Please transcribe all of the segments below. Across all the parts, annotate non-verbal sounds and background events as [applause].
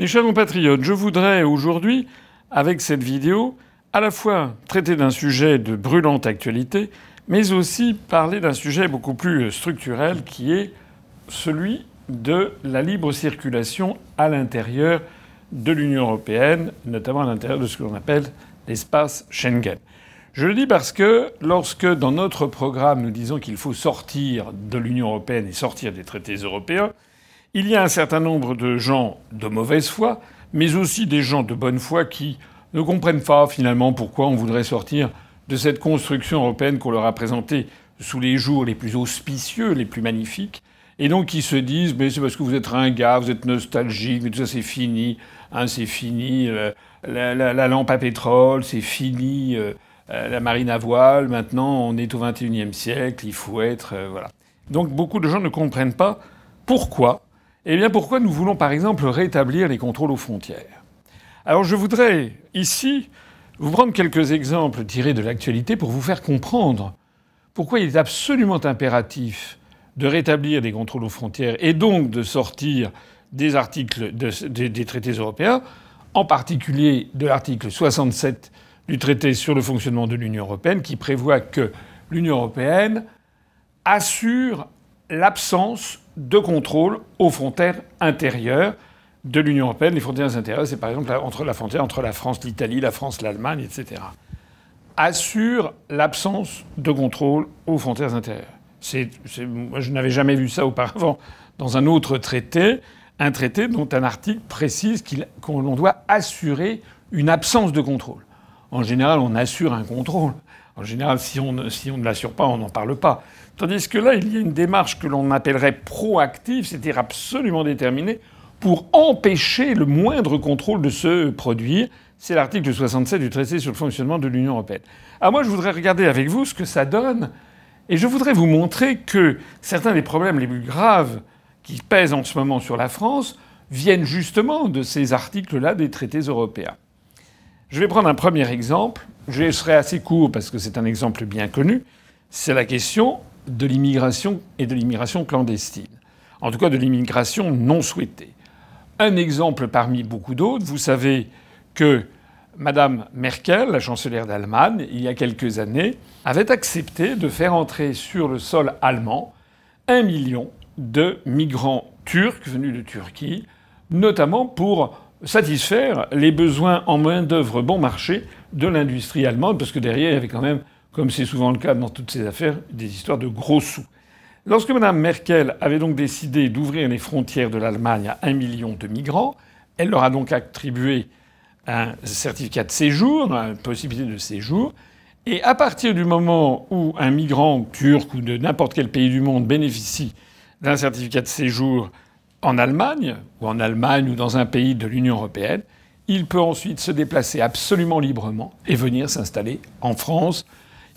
Mes chers compatriotes, je voudrais aujourd'hui, avec cette vidéo, à la fois traiter d'un sujet de brûlante actualité, mais aussi parler d'un sujet beaucoup plus structurel qui est celui de la libre circulation à l'intérieur de l'Union européenne, notamment à l'intérieur de ce que l'on appelle l'espace Schengen. Je le dis parce que lorsque dans notre programme nous disons qu'il faut sortir de l'Union européenne et sortir des traités européens, il y a un certain nombre de gens de mauvaise foi, mais aussi des gens de bonne foi qui ne comprennent pas finalement pourquoi on voudrait sortir de cette construction européenne qu'on leur a présentée sous les jours les plus auspicieux, les plus magnifiques, et donc qui se disent mais c'est parce que vous êtes un gars, vous êtes nostalgique, mais tout ça c'est fini, hein, c'est fini, euh, la, lampe à pétrole, c'est fini, euh, euh, la marine à voile, maintenant on est au 21e siècle, il faut être voilà. Donc beaucoup de gens ne comprennent pas pourquoi eh bien pourquoi nous voulons par exemple rétablir les contrôles aux frontières Alors je voudrais ici vous prendre quelques exemples tirés de l'actualité pour vous faire comprendre pourquoi il est absolument impératif de rétablir des contrôles aux frontières et donc de sortir des articles des traités européens, en particulier de l'article 67 du traité sur le fonctionnement de l'Union européenne qui prévoit que l'Union européenne assure l'absence de contrôle aux frontières intérieures de l'Union européenne. Les frontières intérieures, c'est par exemple entre la frontière entre la France, l'Italie, la France, l'Allemagne, etc. Assure l'absence de contrôle aux frontières intérieures. C'est, moi, je n'avais jamais vu ça auparavant dans un autre traité, un traité dont un article précise qu'on doit assurer une absence de contrôle. En général, on assure un contrôle. En général, si on, ne l'assure pas, on n'en parle pas. Tandis que là, il y a une démarche que l'on appellerait proactive, c'est-à-dire absolument déterminée, pour empêcher le moindre contrôle de se produire. C'est l'article 67 du traité sur le fonctionnement de l'Union européenne. Alors ah, moi, je voudrais regarder avec vous ce que ça donne, et je voudrais vous montrer que certains des problèmes les plus graves qui pèsent en ce moment sur la France viennent justement de ces articles-là des traités européens. Je vais prendre un premier exemple. Je serai assez court parce que c'est un exemple bien connu. C'est la question de l'immigration et de l'immigration clandestine. En tout cas, de l'immigration non souhaitée. Un exemple parmi beaucoup d'autres. Vous savez que Madame Merkel, la chancelière d'Allemagne, il y a quelques années, avait accepté de faire entrer sur le sol allemand un million de migrants turcs venus de Turquie, notamment pour satisfaire les besoins en main-d'œuvre bon marché de l'industrie allemande, parce que derrière, il y avait quand même, comme c'est souvent le cas dans toutes ces affaires, des histoires de gros sous. Lorsque Mme Merkel avait donc décidé d'ouvrir les frontières de l'Allemagne à un million de migrants, elle leur a donc attribué un certificat de séjour, une possibilité de séjour. Et à partir du moment où un migrant turc ou de n'importe quel pays du monde bénéficie d'un certificat de séjour en Allemagne, ou en Allemagne, ou dans un pays de l'Union européenne, il peut ensuite se déplacer absolument librement et venir s'installer en France.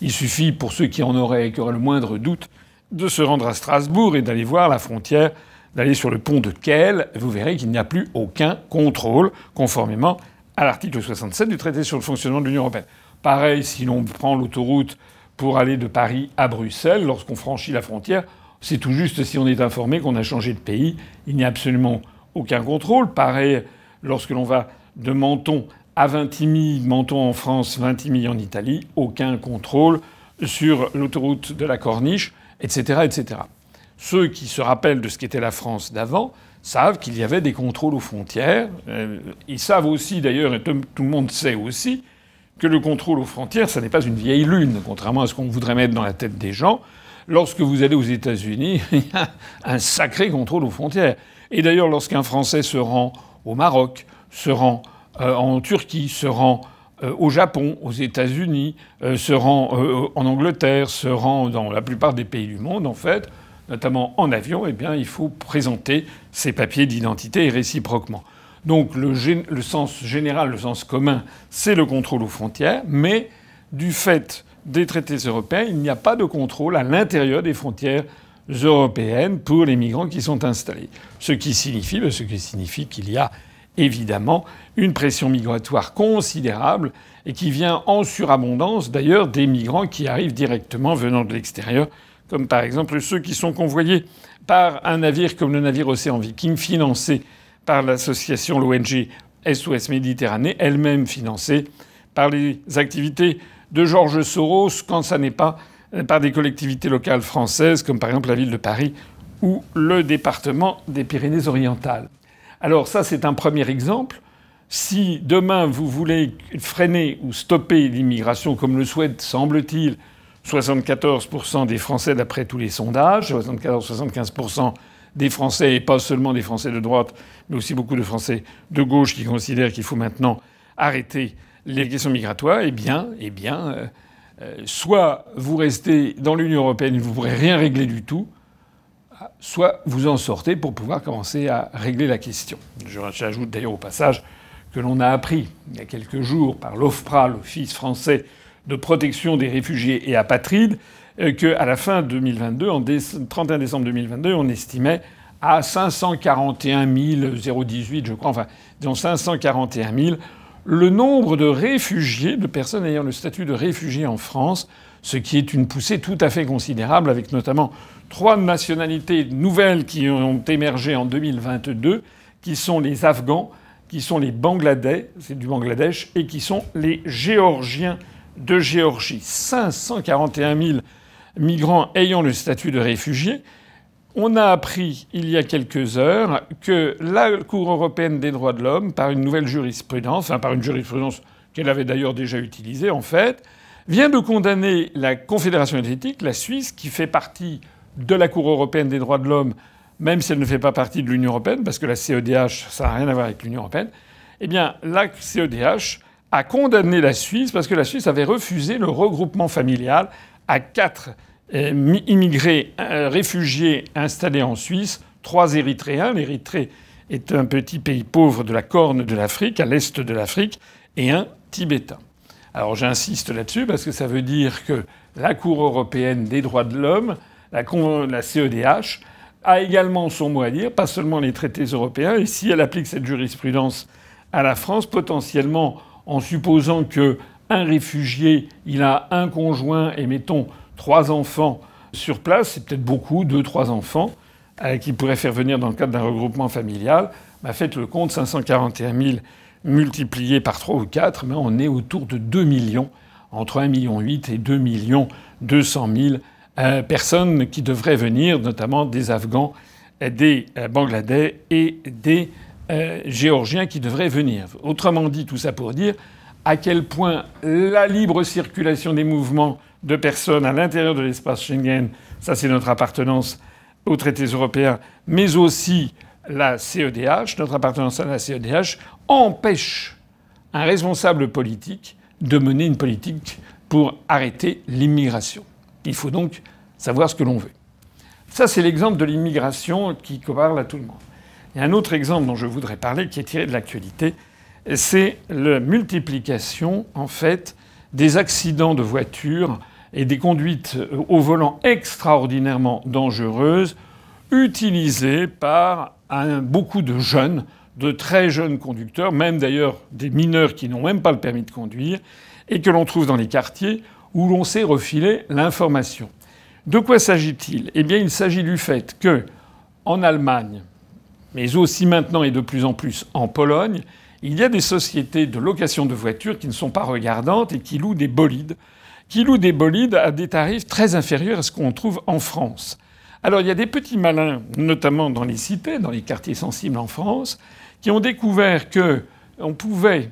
Il suffit, pour ceux qui en auraient, qui le moindre doute, de se rendre à Strasbourg et d'aller voir la frontière, d'aller sur le pont de Kiel. Vous verrez qu'il n'y a plus aucun contrôle, conformément à l'article 67 du traité sur le fonctionnement de l'Union européenne. Pareil, si l'on prend l'autoroute pour aller de Paris à Bruxelles, lorsqu'on franchit la frontière, c'est tout juste si on est informé qu'on a changé de pays. Il n'y a absolument aucun contrôle. Pareil, lorsque l'on va de Menton à Vintimille, Menton en France, Vintimille en Italie, aucun contrôle sur l'autoroute de la Corniche, etc., etc. Ceux qui se rappellent de ce qu'était la France d'avant savent qu'il y avait des contrôles aux frontières. Euh, ils savent aussi, d'ailleurs, et tout le monde sait aussi, que le contrôle aux frontières, ça n'est pas une vieille lune, contrairement à ce qu'on voudrait mettre dans la tête des gens lorsque vous allez aux États-Unis, [laughs] il y a un sacré contrôle aux frontières. Et d'ailleurs, lorsqu'un Français se rend au Maroc, se rend euh, en Turquie, se rend euh, au Japon, aux États-Unis, euh, se rend en Angleterre, se rend dans la plupart des pays du monde, en fait, notamment en avion, eh bien, il faut présenter ses papiers d'identité réciproquement. Donc le sens général, le sens commun, c'est le contrôle aux frontières, mais du fait des traités européens, il n'y a pas de contrôle à l'intérieur des frontières européennes pour les migrants qui sont installés. Ce qui signifie, ben, ce signifie qu'il y a évidemment une pression migratoire considérable et qui vient en surabondance d'ailleurs des migrants qui arrivent directement venant de l'extérieur, comme par exemple ceux qui sont convoyés par un navire comme le navire Océan Viking, financé par l'association l'ONG SOS Méditerranée, elle-même financée par les activités de Georges Soros quand ça n'est pas euh, par des collectivités locales françaises, comme par exemple la ville de Paris ou le département des Pyrénées-Orientales. Alors ça, c'est un premier exemple. Si demain vous voulez freiner ou stopper l'immigration, comme le souhaite semble-t-il, 74% des Français d'après tous les sondages, 74-75% des Français, et pas seulement des Français de droite, mais aussi beaucoup de Français de gauche qui considèrent qu'il faut maintenant arrêter les questions migratoires, eh bien, eh bien euh, euh, soit vous restez dans l'Union européenne, vous ne pourrez rien régler du tout, soit vous en sortez pour pouvoir commencer à régler la question. J'ajoute d'ailleurs au passage que l'on a appris il y a quelques jours par l'OFPRA, l'Office français de protection des réfugiés et apatrides, euh, qu'à la fin 2022, en 31 décembre 2022, on estimait à 541 018, je crois, enfin, disons 541 000 le nombre de réfugiés, de personnes ayant le statut de réfugiés en France, ce qui est une poussée tout à fait considérable, avec notamment trois nationalités nouvelles qui ont émergé en 2022, qui sont les Afghans, qui sont les Bangladais, c'est du Bangladesh, et qui sont les Géorgiens de Géorgie. 541 000 migrants ayant le statut de réfugiés. On a appris il y a quelques heures que la Cour européenne des droits de l'homme, par une nouvelle jurisprudence, enfin par une jurisprudence qu'elle avait d'ailleurs déjà utilisée en fait, vient de condamner la Confédération helvétique, la Suisse, qui fait partie de la Cour européenne des droits de l'homme, même si elle ne fait pas partie de l'Union européenne, parce que la CEDH, ça n'a rien à voir avec l'Union européenne, eh bien la CEDH a condamné la Suisse parce que la Suisse avait refusé le regroupement familial à quatre euh, immigrés, euh, réfugiés installés en Suisse, trois Érythréens. L'Érythrée est un petit pays pauvre de la Corne de l'Afrique, à l'est de l'Afrique, et un Tibétain. Alors j'insiste là-dessus parce que ça veut dire que la Cour européenne des droits de l'homme, la, CEDH, a également son mot à dire, pas seulement les traités européens. Et si elle applique cette jurisprudence à la France, potentiellement en supposant que un réfugié, il a un conjoint et mettons trois enfants sur place, c'est peut-être beaucoup, deux, trois enfants, euh, qui pourraient faire venir dans le cadre d'un regroupement familial, bah, faites le compte, 541 000 multiplié par 3 ou 4, mais on est autour de 2 millions, entre 1,8 million et 2 millions 200 000 euh, personnes qui devraient venir, notamment des Afghans, euh, des Bangladais et des Géorgiens qui devraient venir. Autrement dit, tout ça pour dire à quel point la libre circulation des mouvements de personnes à l'intérieur de l'espace Schengen, ça c'est notre appartenance aux traités européens, mais aussi la CEDH, notre appartenance à la CEDH, empêche un responsable politique de mener une politique pour arrêter l'immigration. Il faut donc savoir ce que l'on veut. Ça, c'est l'exemple de l'immigration qui parle à tout le monde. Il y a un autre exemple dont je voudrais parler qui est tiré de l'actualité, c'est la multiplication, en fait, des accidents de voiture et des conduites euh, au volant extraordinairement dangereuses utilisées par beaucoup de jeunes, de très jeunes conducteurs, même d'ailleurs des mineurs qui n'ont même pas le permis de conduire, et que l'on trouve dans les quartiers où l'on sait refiler l'information. De quoi s'agit-il Eh bien, il s'agit du fait que, en Allemagne, mais aussi maintenant et de plus en plus en Pologne, il y a des sociétés de location de voitures qui ne sont pas regardantes et qui louent des bolides, qui louent des bolides à des tarifs très inférieurs à ce qu'on trouve en France. Alors il y a des petits malins, notamment dans les cités, dans les quartiers sensibles en France, qui ont découvert que on pouvait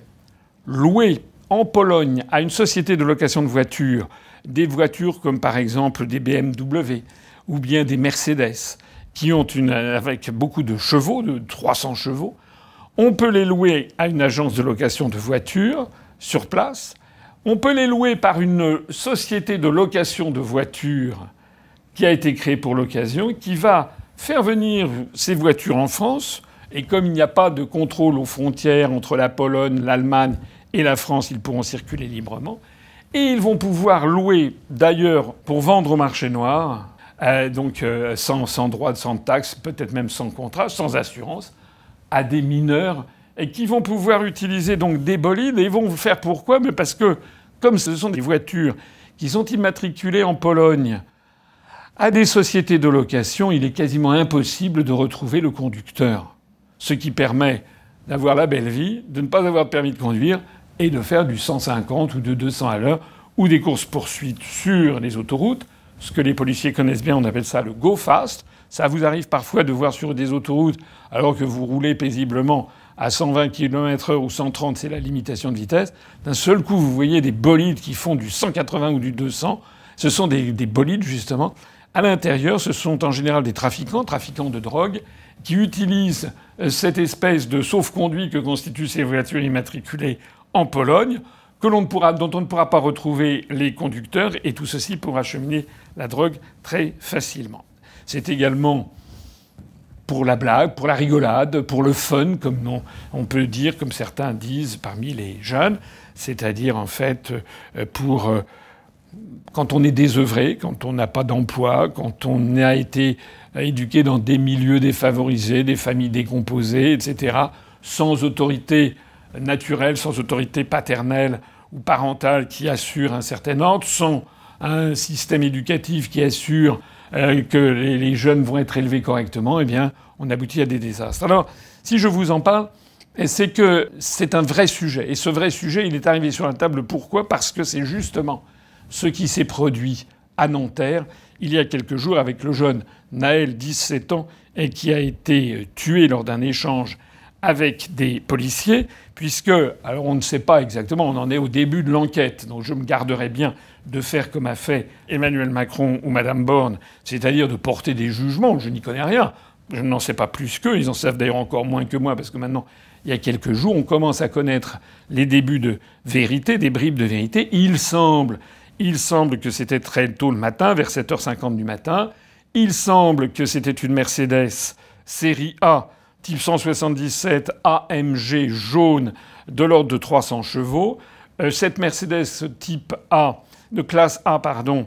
louer en Pologne à une société de location de voitures des voitures comme par exemple des BMW ou bien des Mercedes qui ont une avec beaucoup de chevaux, de 300 chevaux, on peut les louer à une agence de location de voitures sur place. On peut les louer par une société de location de voitures qui a été créée pour l'occasion, qui va faire venir ces voitures en France. Et comme il n'y a pas de contrôle aux frontières entre la Pologne, l'Allemagne et la France, ils pourront circuler librement. Et ils vont pouvoir louer, d'ailleurs, pour vendre au marché noir, euh, donc euh, sans, sans droit, sans taxe, peut-être même sans contrat, sans assurance, à des mineurs et qui vont pouvoir utiliser donc des bolides. Et vont faire pourquoi Mais parce que comme ce sont des voitures qui sont immatriculées en Pologne à des sociétés de location, il est quasiment impossible de retrouver le conducteur. Ce qui permet d'avoir la belle vie, de ne pas avoir de permis de conduire et de faire du 150 ou de 200 à l'heure ou des courses poursuites sur les autoroutes. Ce que les policiers connaissent bien, on appelle ça le go fast. Ça vous arrive parfois de voir sur des autoroutes, alors que vous roulez paisiblement à 120 km/h ou 130, c'est la limitation de vitesse, d'un seul coup, vous voyez des bolides qui font du 180 ou du 200. Ce sont des, bolides, justement. À l'intérieur, ce sont en général des trafiquants, trafiquants de drogue, qui utilisent euh, cette espèce de sauf-conduit que constituent ces voitures immatriculées en Pologne, que pourra, dont on ne pourra pas retrouver les conducteurs, et tout ceci pour acheminer la drogue très facilement. C'est également pour la blague, pour la rigolade, pour le fun, comme on, peut dire, comme certains disent parmi les jeunes, c'est-à-dire en fait euh, pour euh, quand on est désœuvré, quand on n'a pas d'emploi, quand on a été éduqué dans des milieux défavorisés, des familles décomposées, etc., sans autorité naturelle, sans autorité paternelle ou parentale qui assure un certain ordre, sans un système éducatif qui assure euh, que les, jeunes vont être élevés correctement, eh bien, on aboutit à des désastres. Alors, si je vous en parle, eh, c'est que c'est un vrai sujet. Et ce vrai sujet, il est arrivé sur la table. Pourquoi Parce que c'est justement ce qui s'est produit à Nanterre il y a quelques jours avec le jeune Naël, 17 ans, et qui a été euh, tué lors d'un échange avec des policiers, puisque, alors on ne sait pas exactement, on en est au début de l'enquête, donc je me garderai bien de faire comme a fait Emmanuel Macron ou Madame Borne, c'est-à-dire de porter des jugements. Je n'y connais rien. Je n'en sais pas plus qu'eux. Ils en savent d'ailleurs encore moins que moi parce que maintenant, il y a quelques jours, on commence à connaître les débuts de vérité, des bribes de vérité. Il semble, il semble que c'était très tôt le matin, vers 7h50 du matin. Il semble que c'était une Mercedes série A type 177 AMG jaune de l'ordre de 300 chevaux. Euh, cette Mercedes type A de classe A, pardon,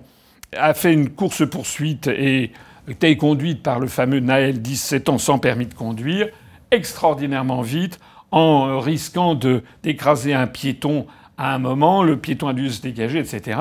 a fait une course-poursuite et été conduite par le fameux Naël 17 ans sans permis de conduire, extraordinairement vite, en risquant d'écraser un piéton à un moment, le piéton a dû se dégager, etc.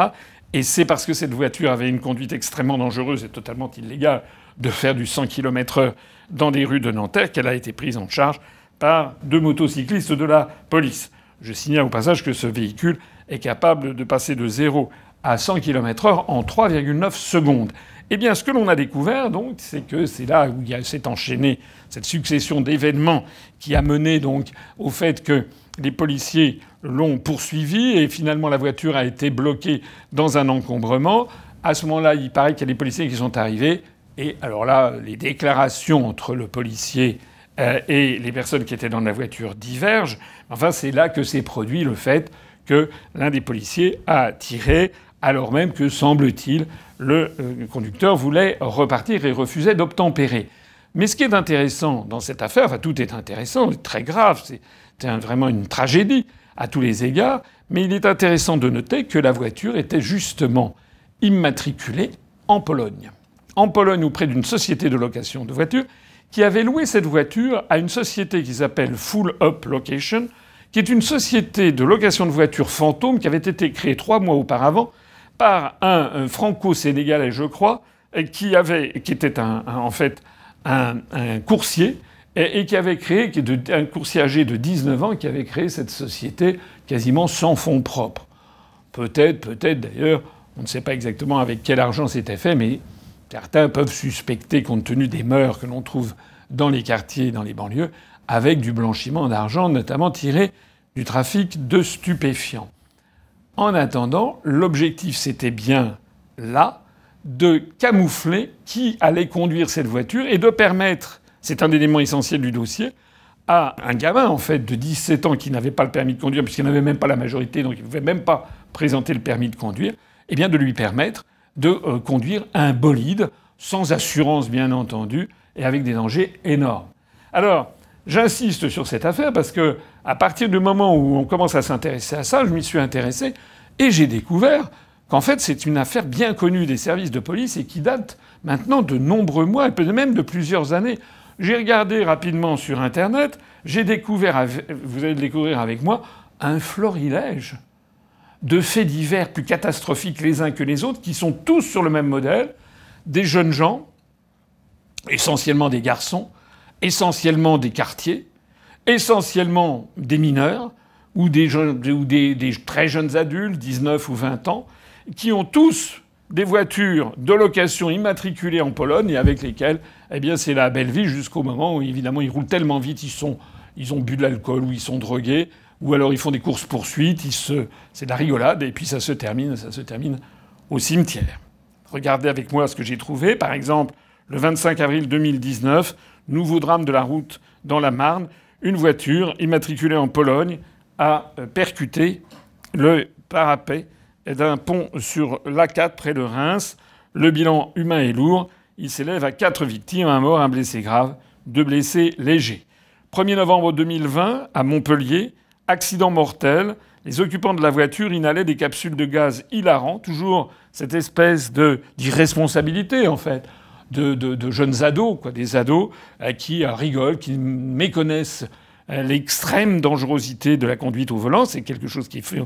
Et c'est parce que cette voiture avait une conduite extrêmement dangereuse et totalement illégale de faire du 100 km/h dans les rues de Nanterre qu'elle a été prise en charge par deux motocyclistes de la police. Je signale au passage que ce véhicule est capable de passer de zéro à 100 km/h en 3,9 secondes. Eh bien, ce que l'on a découvert, donc, c'est que c'est là où s'est enchaînée cette succession d'événements qui a mené donc au fait que les policiers l'ont poursuivi et finalement la voiture a été bloquée dans un encombrement. À ce moment-là, il paraît qu'il y a des policiers qui sont arrivés. Et alors là, les déclarations entre le policier euh, et les personnes qui étaient dans la voiture divergent. Enfin, c'est là que s'est produit le fait que l'un des policiers a tiré alors même que, semble-t-il, le euh, conducteur voulait repartir et refusait d'obtempérer. Mais ce qui est intéressant dans cette affaire, enfin tout est intéressant, très grave, c'est vraiment une tragédie à tous les égards, mais il est intéressant de noter que la voiture était justement immatriculée en Pologne. En Pologne, auprès d'une société de location de voitures, qui avait loué cette voiture à une société qui s'appelle Full Up Location, qui est une société de location de voitures fantômes qui avait été créée trois mois auparavant un, franco-sénégalais, je crois, euh, qui avait, qui était en fait un, coursier et, qui avait créé, qui un coursier âgé de 19 ans, qui avait créé cette société quasiment sans fonds propres. Peut-être, peut-être d'ailleurs, on ne sait pas exactement avec quel argent c'était fait, mais certains peuvent suspecter, compte tenu des mœurs que l'on trouve dans les quartiers, dans les banlieues, avec du blanchiment d'argent, notamment tiré du trafic de stupéfiants. En attendant, l'objectif, c'était bien là de camoufler qui allait conduire cette voiture et de permettre, c'est un élément essentiel du dossier, à un gamin en fait de 17 ans qui n'avait pas le permis de conduire puisqu'il n'avait même pas la majorité, donc il ne pouvait même pas présenter le permis de conduire, et eh bien de lui permettre de euh, conduire un bolide sans assurance bien entendu et avec des dangers énormes. Alors j'insiste sur cette affaire parce que à partir du moment où on commence à s'intéresser à ça, je m'y suis intéressé et j'ai découvert qu'en fait c'est une affaire bien connue des services de police et qui date maintenant de nombreux mois et même de plusieurs années. J'ai regardé rapidement sur Internet, j'ai découvert, vous allez découvrir avec moi, un florilège de faits divers plus catastrophiques les uns que les autres, qui sont tous sur le même modèle, des jeunes gens, essentiellement des garçons, essentiellement des quartiers, essentiellement des mineurs ou, des, très jeunes adultes, 19 ou 20 ans, qui ont tous des voitures de location immatriculées en Pologne et avec lesquelles, eh bien, c'est la belle vie jusqu'au moment où, évidemment, ils roulent tellement vite, ils, sont, ils ont bu de l'alcool ou ils sont drogués, ou alors ils font des courses-poursuites, c'est de la rigolade, et puis ça se termine, ça se termine au cimetière. Regardez avec moi ce que j'ai trouvé. Par exemple, le 25 avril 2019, nouveau drame de la route dans la Marne une voiture immatriculée en Pologne a euh, percuté le parapet d'un pont sur l'A4 près de Reims. Le bilan humain est lourd. Il s'élève à quatre victimes, un mort, un blessé grave, deux blessés légers. 1er novembre 2020, à Montpellier, accident mortel. Les occupants de la voiture inhalaient des capsules de gaz hilarants, toujours cette espèce d'irresponsabilité en fait de, jeunes ados, quoi, des ados euh, qui euh, rigolent, qui méconnaissent euh, l'extrême dangerosité de la conduite au volant. C'est quelque chose qui, fait,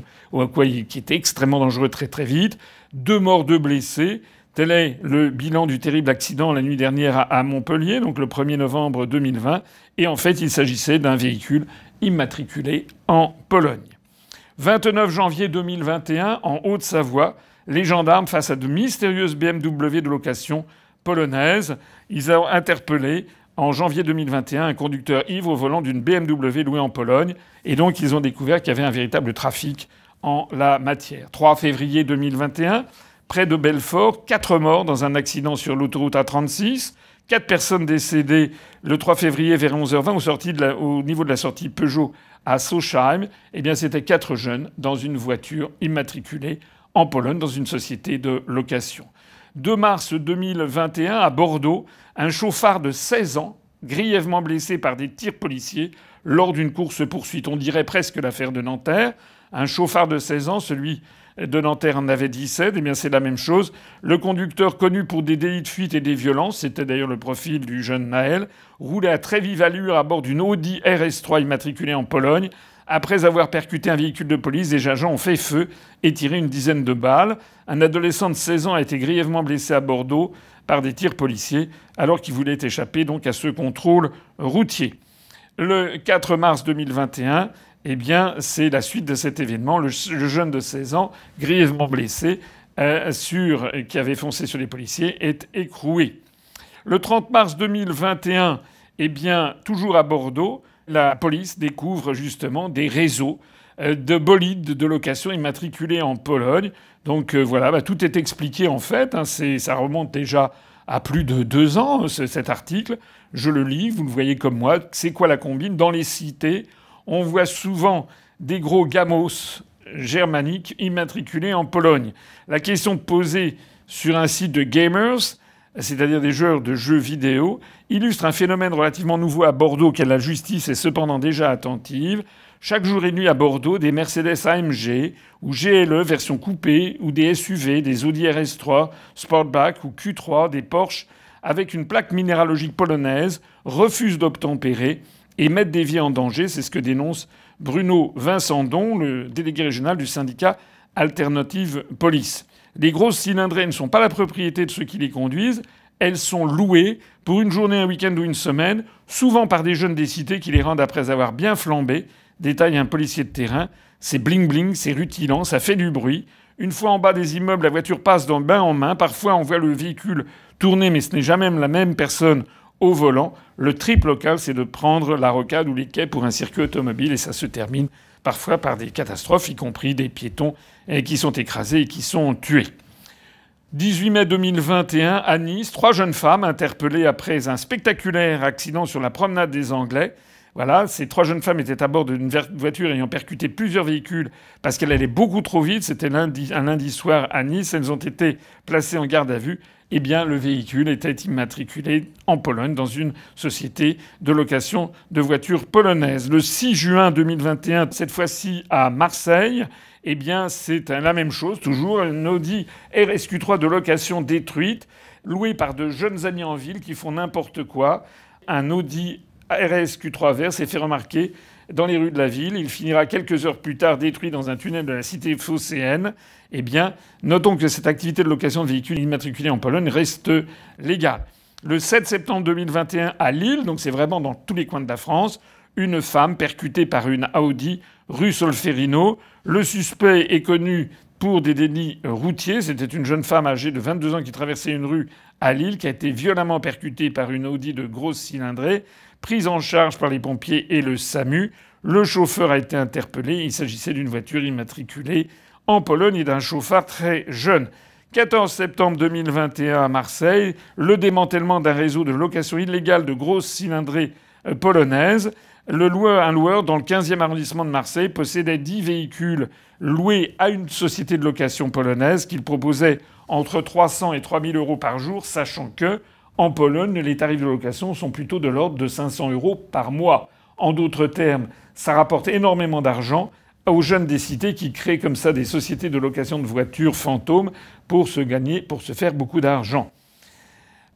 qui était extrêmement dangereux très très vite. Deux morts, deux blessés. Tel est le bilan du terrible accident la nuit dernière à Montpellier, donc le 1er novembre 2020. Et en fait, il s'agissait d'un véhicule immatriculé en Pologne. 29 janvier 2021, en Haute-Savoie, les gendarmes, face à de mystérieuses BMW de location, polonaise. Ils ont interpellé en janvier 2021 un conducteur ivre au volant d'une BMW louée en Pologne. Et donc, ils ont découvert qu'il y avait un véritable trafic en la matière. 3 février 2021, près de Belfort, 4 morts dans un accident sur l'autoroute A36. Quatre personnes décédées le 3 février vers 11h20 au, au niveau de la sortie Peugeot à Sochheim. Eh bien, c'était quatre jeunes dans une voiture immatriculée en Pologne dans une société de location. 2 mars 2021 à Bordeaux, un chauffard de 16 ans, grièvement blessé par des tirs policiers lors d'une course-poursuite. On dirait presque l'affaire de Nanterre. Un chauffard de 16 ans, celui de Nanterre en avait 17, eh bien c'est la même chose. Le conducteur connu pour des délits de fuite et des violences, c'était d'ailleurs le profil du jeune Naël, roulait à très vive allure à bord d'une Audi RS3 immatriculée en Pologne après avoir percuté un véhicule de police, des agents ont fait feu et tiré une dizaine de balles. Un adolescent de 16 ans a été grièvement blessé à Bordeaux par des tirs policiers alors qu'il voulait échapper donc à ce contrôle routier. Le 4 mars 2021, eh bien, c'est la suite de cet événement. Le, jeune de 16 ans, grièvement blessé, euh, qui avait foncé sur les policiers, est écroué. Le 30 mars 2021, eh bien, toujours à Bordeaux, la police découvre justement des réseaux euh, de bolides de location immatriculés en Pologne. Donc euh, voilà, bah, tout est expliqué en fait. Hein. ça remonte déjà à plus de deux ans, euh, cet article. Je le lis, vous le voyez comme moi. C'est quoi la combine Dans les cités, on voit souvent des gros gamos germaniques immatriculés en Pologne. La question posée sur un site de gamers, c'est-à-dire des joueurs de jeux vidéo, illustrent un phénomène relativement nouveau à Bordeaux auquel la justice est cependant déjà attentive. Chaque jour et nuit à Bordeaux, des Mercedes AMG ou GLE version coupée ou des SUV, des Audi RS3, Sportback ou Q3, des Porsche avec une plaque minéralogique polonaise refusent d'obtempérer et mettent des vies en danger. C'est ce que dénonce Bruno Vincenton le délégué régional du syndicat Alternative Police. Les grosses cylindrées ne sont pas la propriété de ceux qui les conduisent. Elles sont louées pour une journée, un week-end ou une semaine, souvent par des jeunes des cités qui les rendent après avoir bien flambé. Détaille un policier de terrain. C'est bling bling, c'est rutilant, ça fait du bruit. Une fois en bas des immeubles, la voiture passe d'un bain en main. Parfois, on voit le véhicule tourner, mais ce n'est jamais la même personne au volant. Le trip local, c'est de prendre la rocade ou les quais pour un circuit automobile et ça se termine parfois par des catastrophes, y compris des piétons eh, qui sont écrasés et qui sont tués. 18 mai 2021, à Nice, trois jeunes femmes interpellées après un spectaculaire accident sur la promenade des Anglais voilà, ces trois jeunes femmes étaient à bord d'une voiture ayant percuté plusieurs véhicules parce qu'elle allait beaucoup trop vite. C'était lundi, un lundi soir à Nice. Elles ont été placées en garde à vue. Eh bien, le véhicule était immatriculé en Pologne dans une société de location de voitures polonaises. Le 6 juin 2021, cette fois-ci à Marseille, eh bien, c'est la même chose, toujours un Audi RSQ3 de location détruite, loué par de jeunes amis en ville qui font n'importe quoi. Un Audi RSQ3 s'est fait remarquer dans les rues de la ville. Il finira quelques heures plus tard détruit dans un tunnel de la cité phocéenne. Eh bien, notons que cette activité de location de véhicules immatriculés en Pologne reste légale. Le 7 septembre 2021 à Lille, donc c'est vraiment dans tous les coins de la France, une femme percutée par une Audi rue Solferino. Le suspect est connu pour des délits routiers. C'était une jeune femme âgée de 22 ans qui traversait une rue à Lille, qui a été violemment percutée par une Audi de grosse cylindrée prise en charge par les pompiers et le SAMU. Le chauffeur a été interpellé. Il s'agissait d'une voiture immatriculée en Pologne et d'un chauffard très jeune. 14 septembre 2021 à Marseille, le démantèlement d'un réseau de location illégale de grosses cylindrées euh, polonaises. Le loueur, un loueur dans le 15e arrondissement de Marseille possédait 10 véhicules loués à une société de location polonaise qu'il proposait entre 300 et 3000 euros par jour, sachant que en Pologne, les tarifs de location sont plutôt de l'ordre de 500 euros par mois. En d'autres termes, ça rapporte énormément d'argent aux jeunes des cités qui créent comme ça des sociétés de location de voitures fantômes pour se gagner, pour se faire beaucoup d'argent.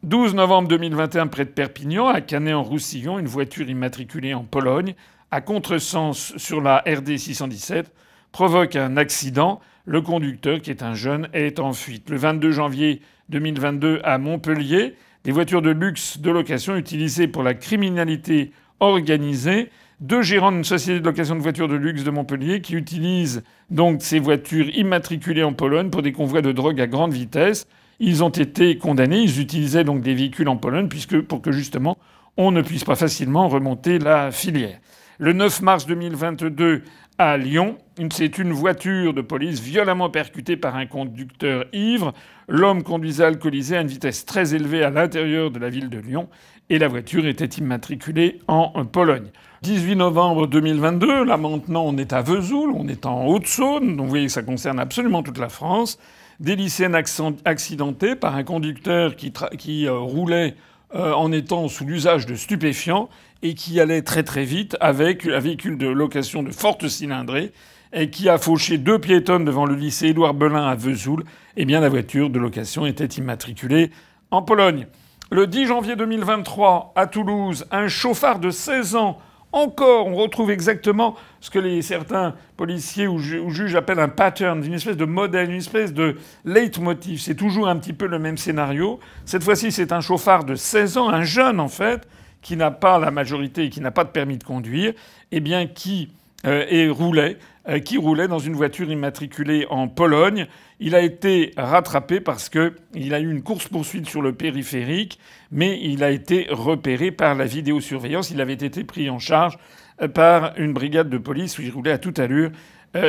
12 novembre 2021, près de Perpignan, à Canet-en-Roussillon, une voiture immatriculée en Pologne, à contresens sur la RD 617, provoque un accident. Le conducteur, qui est un jeune, est en fuite. Le 22 janvier 2022, à Montpellier, les voitures de luxe de location utilisées pour la criminalité organisée. Deux gérants d'une société de location de voitures de luxe de Montpellier qui utilisent donc ces voitures immatriculées en Pologne pour des convois de drogue à grande vitesse. Ils ont été condamnés. Ils utilisaient donc des véhicules en Pologne puisque, pour que justement on ne puisse pas facilement remonter la filière le 9 mars 2022 à Lyon. C'est une voiture de police violemment percutée par un conducteur ivre. L'homme conduisait alcoolisé à une vitesse très élevée à l'intérieur de la ville de Lyon et la voiture était immatriculée en Pologne. 18 novembre 2022, là maintenant on est à Vesoul, on est en Haute-Saône, donc vous voyez que ça concerne absolument toute la France. Des lycéennes accidentées par un conducteur qui, qui euh, roulait euh, en étant sous l'usage de stupéfiants et qui allait très très vite avec un véhicule de location de forte cylindrée et qui a fauché deux piétonnes devant le lycée Édouard Belin à Vesoul, eh bien la voiture de location était immatriculée en Pologne. Le 10 janvier 2023, à Toulouse, un chauffard de 16 ans encore, on retrouve exactement ce que les, certains policiers ou, juges appellent un pattern, une espèce de modèle, une espèce de leitmotiv. C'est toujours un petit peu le même scénario. Cette fois-ci, c'est un chauffard de 16 ans, un jeune en fait, qui n'a pas la majorité et qui n'a pas de permis de conduire, et eh bien qui euh, et roulait, euh, qui roulait dans une voiture immatriculée en Pologne. Il a été rattrapé parce qu'il a eu une course-poursuite sur le périphérique, mais il a été repéré par la vidéosurveillance. Il avait été pris en charge euh, par une brigade de police où il roulait à toute allure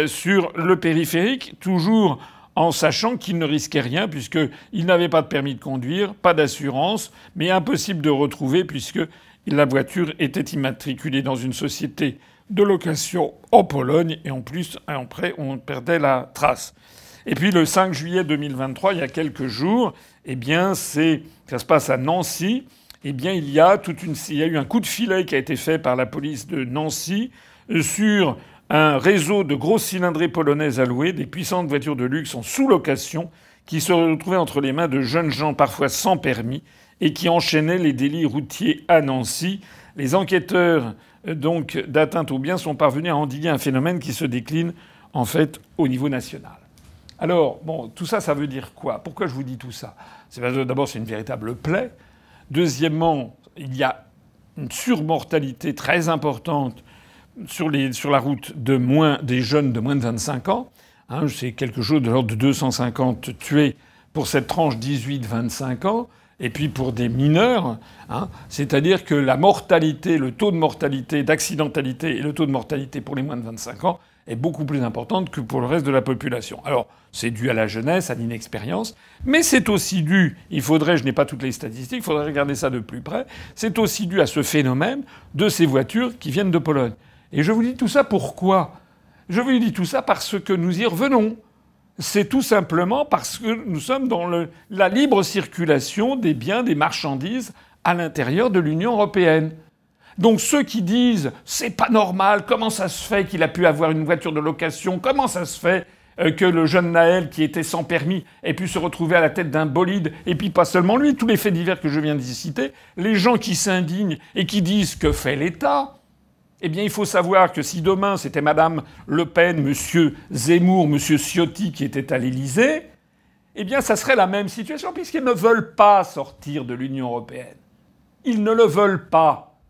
sur le périphérique, toujours en sachant qu'il ne risquait rien puisqu'il n'avait pas de permis de conduire, pas d'assurance, mais impossible de retrouver puisque la voiture était immatriculée dans une société de location en Pologne et en plus, en on perdait la trace. Et puis le 5 juillet 2023, il y a quelques jours, eh bien, c'est, ça se passe à Nancy. Eh bien, il y a toute une, il y a eu un coup de filet qui a été fait par la police de Nancy euh, sur un réseau de grosses cylindrées polonaises à louer, des puissantes voitures de luxe en sous-location qui se retrouvaient entre les mains de jeunes gens parfois sans permis et qui enchaînaient les délits routiers à Nancy. Les enquêteurs donc d'atteinte aux biens sont parvenus à endiguer un phénomène qui se décline en fait au niveau national. Alors, bon, tout ça, ça veut dire quoi Pourquoi je vous dis tout ça C'est d'abord, c'est une véritable plaie. Deuxièmement, il y a une surmortalité très importante sur, la route de moins... des jeunes de moins de 25 ans. Hein, c'est quelque chose de l'ordre de 250 tués pour cette tranche 18-25 ans et puis pour des mineurs, hein, c'est-à-dire que la mortalité, le taux de mortalité, d'accidentalité et le taux de mortalité pour les moins de 25 ans est beaucoup plus importante que pour le reste de la population. Alors c'est dû à la jeunesse, à l'inexpérience, mais c'est aussi dû, il faudrait, je n'ai pas toutes les statistiques, il faudrait regarder ça de plus près, c'est aussi dû à ce phénomène de ces voitures qui viennent de Pologne. Et je vous dis tout ça pourquoi Je vous dis tout ça parce que nous y revenons c'est tout simplement parce que nous sommes dans la libre circulation des biens, des marchandises à l'intérieur de l'Union européenne. Donc ceux qui disent c'est pas normal, comment ça se fait qu'il a pu avoir une voiture de location, comment ça se fait euh, que le jeune Naël qui était sans permis ait pu se retrouver à la tête d'un bolide, et puis pas seulement lui, tous les faits divers que je viens de citer, les gens qui s'indignent et qui disent que fait l'État, eh bien, il faut savoir que si demain c'était Madame Le Pen, Monsieur Zemmour, Monsieur Ciotti qui étaient à l'Élysée, eh bien, ça serait la même situation puisqu'ils ne veulent pas sortir de l'Union européenne. Ils ne le veulent pas.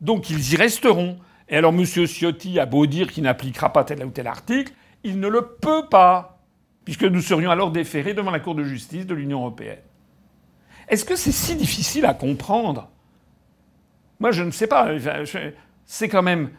Donc, ils y resteront. Et alors, Monsieur Ciotti a beau dire qu'il n'appliquera pas tel ou tel article, il ne le peut pas, puisque nous serions alors déférés devant la Cour de justice de l'Union européenne. Est-ce que c'est si difficile à comprendre Moi, je ne sais pas c'est quand, même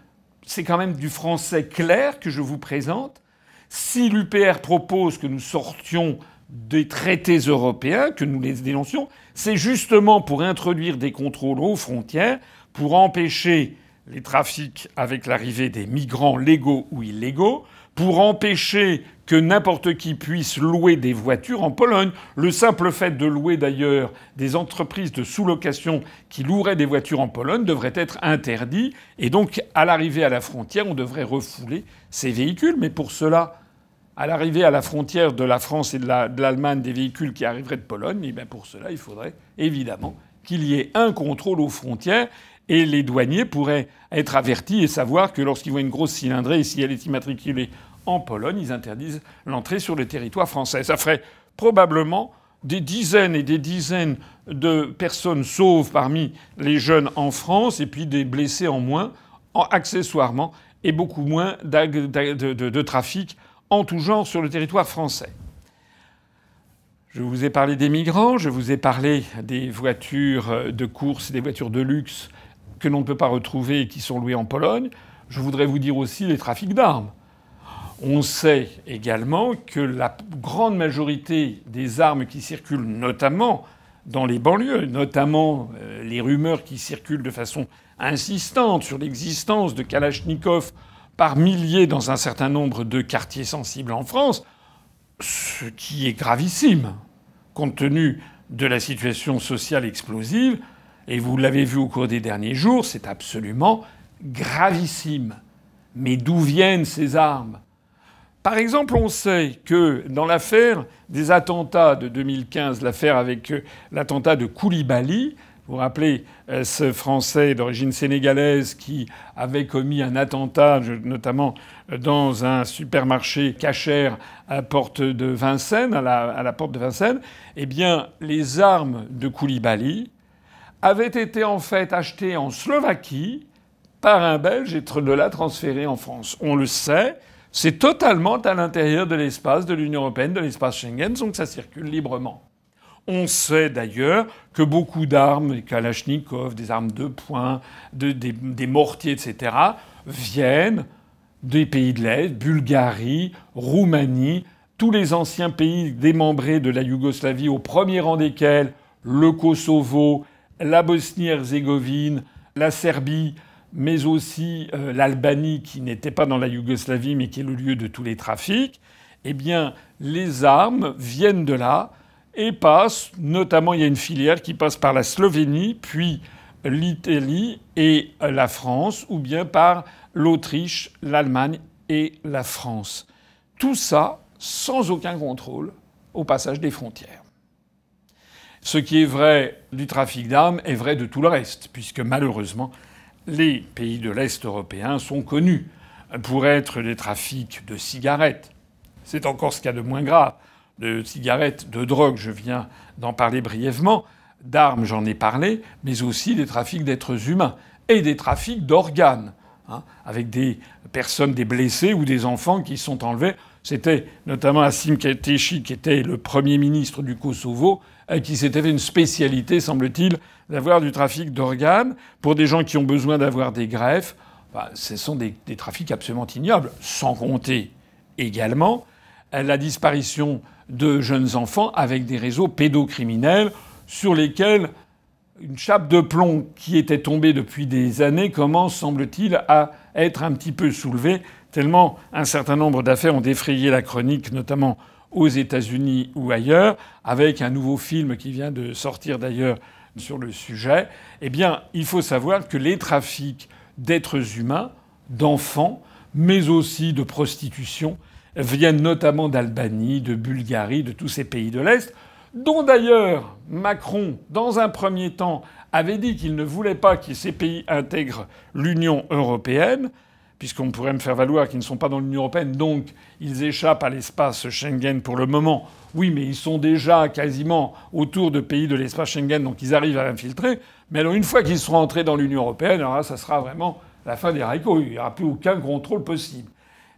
du français clair que je vous présente. Si l'UPR propose que nous sortions des traités européens, que nous les dénoncions, c'est justement pour introduire des contrôles aux frontières, pour empêcher les trafics avec l'arrivée des migrants légaux ou illégaux, pour empêcher que n'importe qui puisse louer des voitures en Pologne. Le simple fait de louer d'ailleurs des entreprises de sous-location qui loueraient des voitures en Pologne devrait être interdit. Et donc, à l'arrivée à la frontière, on devrait refouler ces véhicules. Mais pour cela, à l'arrivée à la frontière de la France et de l'Allemagne des véhicules qui arriveraient de Pologne, mais eh bien pour cela, il faudrait évidemment qu'il y ait un contrôle aux frontières et les douaniers pourraient être avertis et savoir que lorsqu'ils voient une grosse cylindrée, et si elle est immatriculée en Pologne, ils interdisent l'entrée sur le territoire français. Ça ferait probablement des dizaines et des dizaines de personnes sauves parmi les jeunes en France, et puis des blessés en moins, accessoirement, et beaucoup moins de, de trafic en tout genre sur le territoire français. Je vous ai parlé des migrants, je vous ai parlé des voitures de course, des voitures de luxe que l'on ne peut pas retrouver et qui sont louées en Pologne. Je voudrais vous dire aussi les trafics d'armes. On sait également que la grande majorité des armes qui circulent, notamment dans les banlieues, notamment euh, les rumeurs qui circulent de façon insistante sur l'existence de Kalachnikov par milliers dans un certain nombre de quartiers sensibles en France, ce qui est gravissime, compte tenu de la situation sociale explosive, et vous l'avez vu au cours des derniers jours, c'est absolument gravissime. Mais d'où viennent ces armes par exemple, on sait que dans l'affaire des attentats de 2015, l'affaire avec euh, l'attentat de Koulibaly, vous vous rappelez euh, ce Français d'origine sénégalaise qui avait commis un attentat, notamment euh, dans un supermarché cachère à la porte de Vincennes, porte de Vincennes, eh bien, les armes de Koulibaly avaient été en fait achetées en Slovaquie par un Belge et de là transférées en France. On le sait. C'est totalement à l'intérieur de l'espace de l'Union européenne, de l'espace Schengen, donc ça circule librement. On sait d'ailleurs que beaucoup d'armes, Kalachnikov, des armes de poing, des, des, mortiers, etc., viennent des pays de l'Est, Bulgarie, Roumanie, tous les anciens pays démembrés de la Yougoslavie, au premier rang desquels le Kosovo, la Bosnie-Herzégovine, la Serbie, mais aussi euh, l'Albanie qui n'était pas dans la Yougoslavie mais qui est le lieu de tous les trafics, eh bien les armes viennent de là et passent, notamment il y a une filière qui passe par la Slovénie, puis l'Italie et euh, la France, ou bien par l'Autriche, l'Allemagne et la France. Tout ça sans aucun contrôle au passage des frontières. Ce qui est vrai du trafic d'armes est vrai de tout le reste, puisque malheureusement, les pays de l'Est européen sont connus pour être des trafics de cigarettes. C'est encore ce qu'il y a de moins grave. De cigarettes, de drogue, je viens d'en parler brièvement. D'armes, j'en ai parlé, mais aussi des trafics d'êtres humains et des trafics d'organes, hein, avec des personnes, des blessés ou des enfants qui sont enlevés. C'était notamment Asim Keteshi, qui était le premier ministre du Kosovo, euh, qui s'était fait une spécialité, semble-t-il, d'avoir du trafic d'organes pour des gens qui ont besoin d'avoir des greffes. Bah, ce sont des, des, trafics absolument ignobles, sans compter également euh, la disparition de jeunes enfants avec des réseaux pédocriminels sur lesquels une chape de plomb qui était tombée depuis des années commence, semble-t-il, à être un petit peu soulevée, tellement un certain nombre d'affaires ont défrayé la chronique, notamment aux États-Unis ou ailleurs, avec un nouveau film qui vient de sortir d'ailleurs sur le sujet, eh bien, il faut savoir que les trafics d'êtres humains, d'enfants, mais aussi de prostitution, viennent notamment d'Albanie, de Bulgarie, de tous ces pays de l'Est, dont d'ailleurs Macron, dans un premier temps, avait dit qu'il ne voulait pas que ces pays intègrent l'Union européenne puisqu'on pourrait me faire valoir qu'ils ne sont pas dans l'Union européenne, donc ils échappent à l'espace Schengen pour le moment. Oui, mais ils sont déjà quasiment autour de pays de l'espace Schengen, donc ils arrivent à infiltrer. Mais alors une fois qu'ils seront entrés dans l'Union européenne, alors ça sera vraiment la fin des haricots. Il n'y aura plus aucun contrôle possible.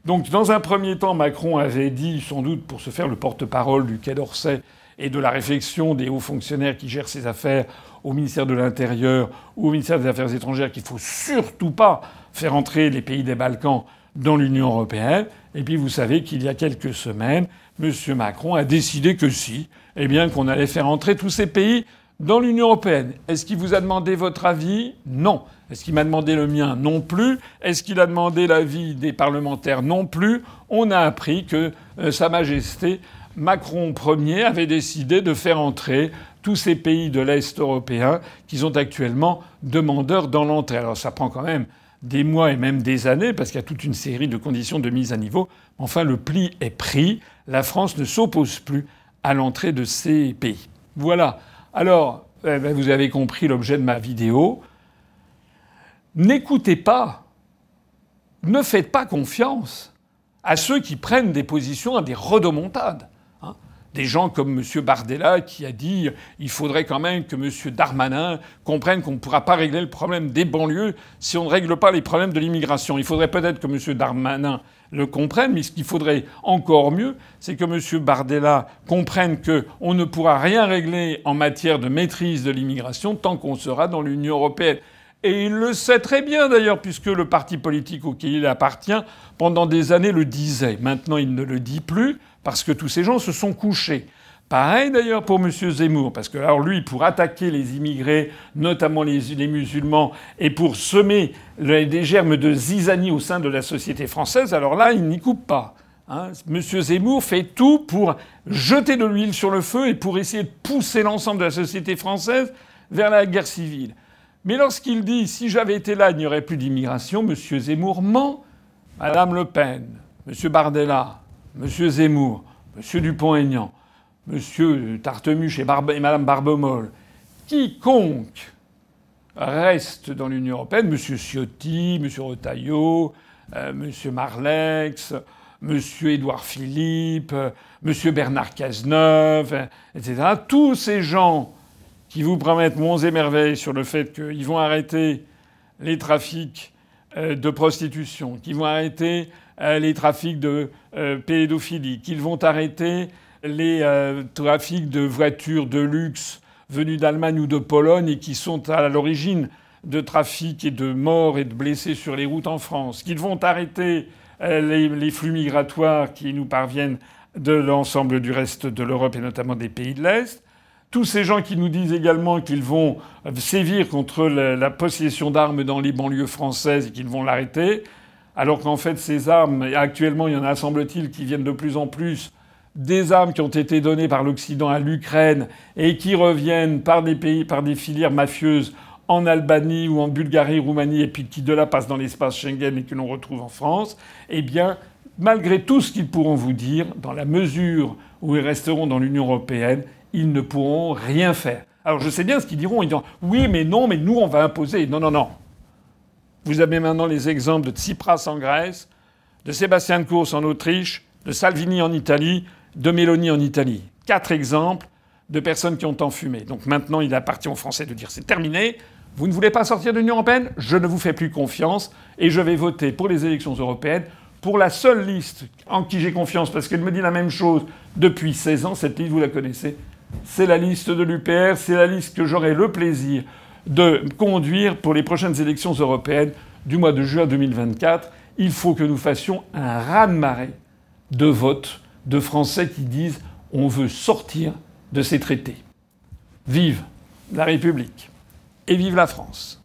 Donc dans un premier temps, Macron avait dit, sans doute pour se faire le porte-parole du Quai d'Orsay, et de la réflexion des hauts fonctionnaires qui gèrent ces affaires au ministère de l'Intérieur ou au ministère des Affaires étrangères qu'il ne faut surtout pas faire entrer les pays des Balkans dans l'Union européenne. Et puis vous savez qu'il y a quelques semaines, M. Macron a décidé que si, eh bien qu'on allait faire entrer tous ces pays dans l'Union européenne. Est-ce qu'il vous a demandé votre avis Non. Est-ce qu'il m'a demandé le mien Non plus. Est-ce qu'il a demandé l'avis des parlementaires Non plus. On a appris que euh, Sa Majesté Macron Ier avait décidé de faire entrer tous ces pays de l'Est européen qui sont actuellement demandeurs dans l'entrée. Alors ça prend quand même des mois et même des années, parce qu'il y a toute une série de conditions de mise à niveau. Enfin, le pli est pris. La France ne s'oppose plus à l'entrée de ces pays. Voilà. Alors, eh ben, vous avez compris l'objet de ma vidéo. N'écoutez pas, ne faites pas confiance à ceux qui prennent des positions à des redomontades des gens comme M. Bardella qui a dit il faudrait quand même que M. Darmanin comprenne qu'on ne pourra pas régler le problème des banlieues si on ne règle pas les problèmes de l'immigration. Il faudrait peut-être que M. Darmanin le comprenne, mais ce qu'il faudrait encore mieux, c'est que M. Bardella comprenne qu'on ne pourra rien régler en matière de maîtrise de l'immigration tant qu'on sera dans l'Union européenne. Et il le sait très bien d'ailleurs, puisque le parti politique auquel il appartient, pendant des années, le disait. Maintenant, il ne le dit plus parce que tous ces gens se sont couchés. Pareil d'ailleurs pour M. Zemmour, parce que alors lui, pour attaquer les immigrés, notamment les, musulmans, et pour semer des germes de zizanie au sein de la société française, alors là, il n'y coupe pas. Hein. M. Zemmour fait tout pour jeter de l'huile sur le feu et pour essayer de pousser l'ensemble de la société française vers la guerre civile. Mais lorsqu'il dit si j'avais été là, il n'y aurait plus d'immigration, M. Zemmour ment. Madame Le Pen, M. Bardella, M. Zemmour, M. Dupont-Aignan, M. Tartemuche et, Barbe... et Mme Barbemolle, quiconque reste dans l'Union européenne, M. Ciotti, M. Retailleau, euh, Monsieur M. Marlex, M. Édouard Philippe, M. Bernard Cazeneuve, etc. Tous ces gens qui vous promettent monts et merveilles sur le fait qu'ils vont arrêter les trafics euh, de prostitution, qu'ils vont arrêter euh, les trafics de euh, pédophilie, qu'ils vont arrêter les euh, trafics de voitures de luxe venus d'Allemagne ou de Pologne et qui sont à l'origine de trafics et de morts et de blessés sur les routes en France, qu'ils vont arrêter les flux migratoires qui nous parviennent de l'ensemble du reste de l'Europe et notamment des pays de l'Est. Tous ces gens qui nous disent également qu'ils vont sévir contre la possession d'armes dans les banlieues françaises et qu'ils vont l'arrêter, alors qu'en fait ces armes, actuellement il y en a semble-t-il qui viennent de plus en plus des armes qui ont été données par l'Occident à l'Ukraine et qui reviennent par des pays, par des filières mafieuses en Albanie ou en Bulgarie, Roumanie, et puis qui de là passent dans l'espace Schengen et que l'on retrouve en France, eh bien, malgré tout ce qu'ils pourront vous dire, dans la mesure où ils resteront dans l'Union européenne, ils ne pourront rien faire. Alors je sais bien ce qu'ils diront. Ils diront oui, mais non, mais nous, on va imposer. Non, non, non. Vous avez maintenant les exemples de Tsipras en Grèce, de Sébastien Kurz en Autriche, de Salvini en Italie, de Meloni en Italie. Quatre exemples de personnes qui ont enfumé. Donc maintenant, il appartient aux Français de dire c'est terminé. Vous ne voulez pas sortir de l'Union européenne Je ne vous fais plus confiance et je vais voter pour les élections européennes pour la seule liste en qui j'ai confiance parce qu'elle me dit la même chose depuis 16 ans. Cette liste, vous la connaissez. C'est la liste de l'UPR, c'est la liste que j'aurai le plaisir de conduire pour les prochaines élections européennes du mois de juin 2024, il faut que nous fassions un raz-de-marée de votes de Français qui disent on veut sortir de ces traités. Vive la République et vive la France.